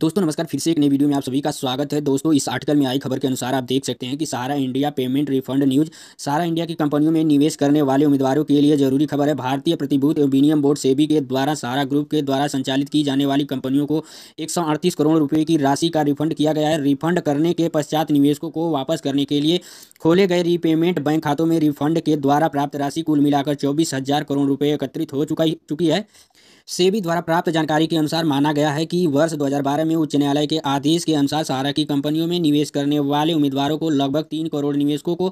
दोस्तों नमस्कार फिर से एक नई वीडियो में आप सभी का स्वागत है दोस्तों इस आर्टिकल में आई खबर के अनुसार आप देख सकते हैं कि Sahara India payment refund news Sahara India की कंपनियों में निवेश करने वाले उम्मीदवारों के लिए जरूरी खबर है भारतीय प्रतिभूति एवं विनियम बोर्ड सेबी के द्वारा सहारा ग्रुप के द्वारा संचालित की जाने वाली कंपनियों को एक करोड़ रुपये की राशि का रिफंड किया गया है रिफंड करने के पश्चात निवेशकों को वापस करने के लिए खोले गए रीपेमेंट बैंक खातों में रिफंड के द्वारा प्राप्त राशि कुल मिलाकर चौबीस करोड़ रुपये एकत्रित हो चुका चुकी है सेबी द्वारा प्राप्त जानकारी के अनुसार माना गया है कि वर्ष 2012 में उच्च न्यायालय के आदेश के अनुसार सहारा की कंपनियों में निवेश करने वाले उम्मीदवारों को लगभग तीन करोड़ निवेशकों को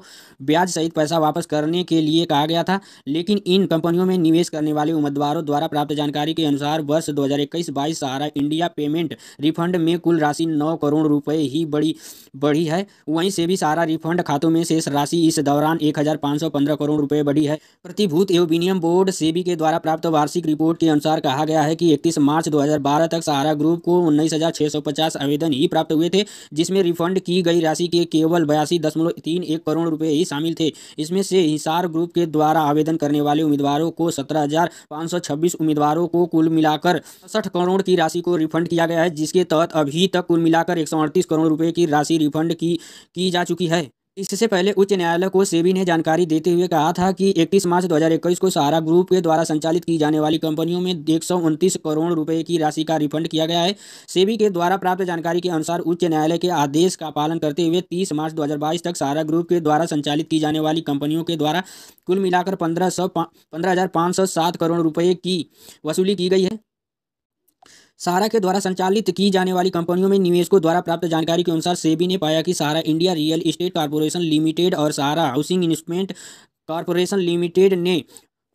ब्याज सहित पैसा वापस करने के लिए कहा गया था लेकिन इन कंपनियों में निवेश करने वाले उम्मीदवारों द्वारा प्राप्त जानकारी के अनुसार वर्ष दो हज़ार सहारा इंडिया पेमेंट रिफंड में कुल राशि नौ करोड़ रुपये ही बड़ी बढ़ी है वहीं से भी सहारा रिफंड खातों में शेष राशि इस दौरान एक करोड़ रुपये बढ़ी है प्रतिभूत एवं विनियम बोर्ड सेबी के द्वारा प्राप्त वार्षिक रिपोर्ट के अनुसार कहा गया है कि इकतीस मार्च 2012 तक सहारा ग्रुप को उन्नीस आवेदन ही प्राप्त हुए थे जिसमें रिफंड की गई राशि के केवल बयासी करोड़ रुपये ही शामिल थे इसमें से हिसार ग्रुप के द्वारा आवेदन करने वाले उम्मीदवारों को सत्रह उम्मीदवारों को कुल मिलाकर सठ करोड़ की राशि को रिफंड किया गया है जिसके तहत अभी तक कुल मिलाकर एक करोड़ रुपये की राशि रिफंड की, की जा चुकी है इससे पहले उच्च न्यायालय को सेबी ने जानकारी देते हुए कहा था कि 31 मार्च 2021 को सहारा ग्रुप के द्वारा संचालित की जाने वाली कंपनियों में एक करोड़ रुपए की राशि का रिफंड किया गया है सेबी के द्वारा प्राप्त जानकारी के अनुसार उच्च न्यायालय के आदेश का पालन करते हुए 30 मार्च 2022 तक सहारा ग्रुप के द्वारा संचालित की जाने वाली कंपनियों के द्वारा कुल मिलाकर पंद्रह करोड़ रुपये की वसूली की गई है सारा के द्वारा संचालित की जाने वाली कंपनियों में निवेशकों द्वारा प्राप्त जानकारी के अनुसार सेबी ने पाया कि Sahara India real estate corporation limited और Sahara housing investment corporation limited ने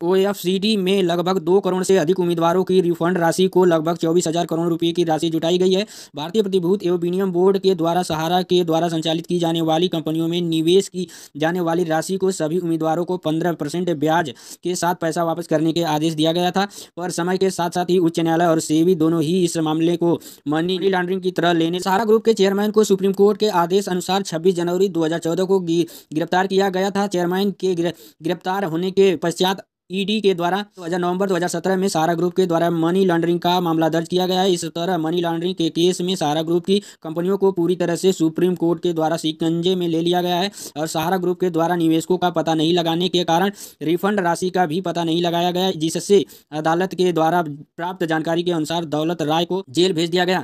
ओएफसीडी में लगभग दो करोड़ से अधिक उम्मीदवारों की रिफंड राशि को लगभग चौबीस हजार करोड़ रुपए की राशि जुटाई गई है भारतीय प्रतिभूत एवं विनियम बोर्ड के द्वारा सहारा के द्वारा संचालित की जाने वाली कंपनियों में निवेश की जाने वाली राशि को सभी उम्मीदवारों को पंद्रह परसेंट ब्याज के साथ पैसा वापस करने के आदेश दिया गया था पर समय के साथ साथ ही उच्च न्यायालय और सेवी दोनों ही इस मामले को मनी लॉन्ड्रिंग की तरह लेने सहारा ग्रुप के चेयरमैन को सुप्रीम कोर्ट के आदेश अनुसार छब्बीस जनवरी दो को गिरफ्तार किया गया था चेयरमैन के गिरफ्तार होने के पश्चात ईडी e के द्वारा दो दो नवंबर सत्रह में सहारा ग्रुप के द्वारा मनी लॉन्ड्रिंग का मामला दर्ज किया गया है इस तरह मनी लॉन्ड्रिंग के केस में सहारा ग्रुप की कंपनियों को पूरी तरह से सुप्रीम कोर्ट के द्वारा सिकंजे में ले लिया गया है और सहारा ग्रुप के द्वारा निवेशकों का पता नहीं लगाने के कारण रिफंड राशि का भी पता नहीं लगाया गया जिससे अदालत के द्वारा प्राप्त जानकारी के अनुसार दौलत राय को जेल भेज दिया गया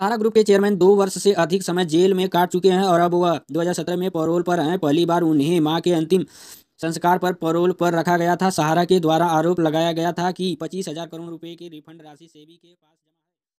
सहारा ग्रुप के चेयरमैन दो वर्ष से अधिक समय जेल में काट चुके हैं और अब वह 2017 में पैरोल पर हैं पहली बार उन्हें मां के अंतिम संस्कार पर परोल पर रखा गया था सहारा के द्वारा आरोप लगाया गया था कि पच्चीस हजार करोड़ रुपए के रिफंड राशि सेबी के पास